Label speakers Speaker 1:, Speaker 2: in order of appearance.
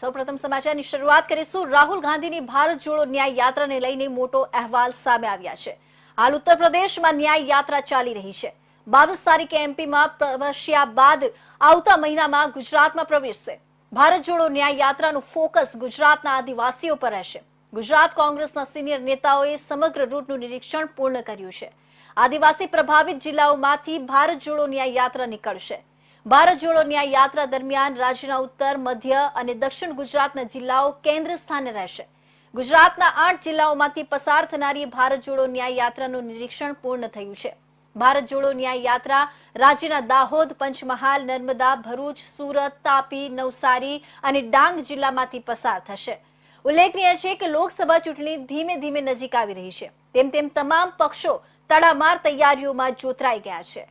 Speaker 1: સૌ પ્રથમ સમાચારની શરૂઆત કરીશું રાહુલ ગાંધીની ભારત જોડો ન્યાય યાત્રાને લઈને મોટો અહેવાલ સામે આવ્યા છે હાલ ઉત્તર પ્રદેશમાં ન્યાય યાત્રા ચાલી રહી છે બાવીસ તારીખે એમપીમાં પ્રવેશ્યા બાદ આવતા મહિનામાં ગુજરાતમાં પ્રવેશશે ભારત જોડો ન્યાય યાત્રાનું ફોકસ ગુજરાતના આદિવાસીઓ પર રહેશે ગુજરાત કોંગ્રેસના સિનિયર નેતાઓએ સમગ્ર રૂટનું નિરીક્ષણ પૂર્ણ કર્યું છે આદિવાસી પ્રભાવિત જિલ્લાઓમાંથી ભારત જોડો ન્યાય યાત્રા નીકળશે ભારત જોડોની આ યાત્રા દરમિયાન રાજ્યના ઉત્તર મધ્ય અને દક્ષિણ ગુજરાતના જિલ્લાઓ કેન્દ્ર સ્થાને રહેશે ગુજરાતના આઠ જિલ્લાઓમાંથી પસાર થનારી ભારત જોડો ન્યાય યાત્રાનું નિરીક્ષણ પૂર્ણ થયું છે ભારત જોડો ન્યાય યાત્રા રાજ્યના દાહોદ પંચમહાલ નર્મદા ભરૂચ સુરત તાપી નવસારી અને ડાંગ જિલ્લામાંથી પસાર થશે ઉલ્લેખનીય છે કે લોકસભા ચૂંટણી ધીમે ધીમે નજીક આવી રહી છે તેમ તેમ તમામ પક્ષો તડામાર તૈયારીઓમાં જોતરાઈ ગયા છે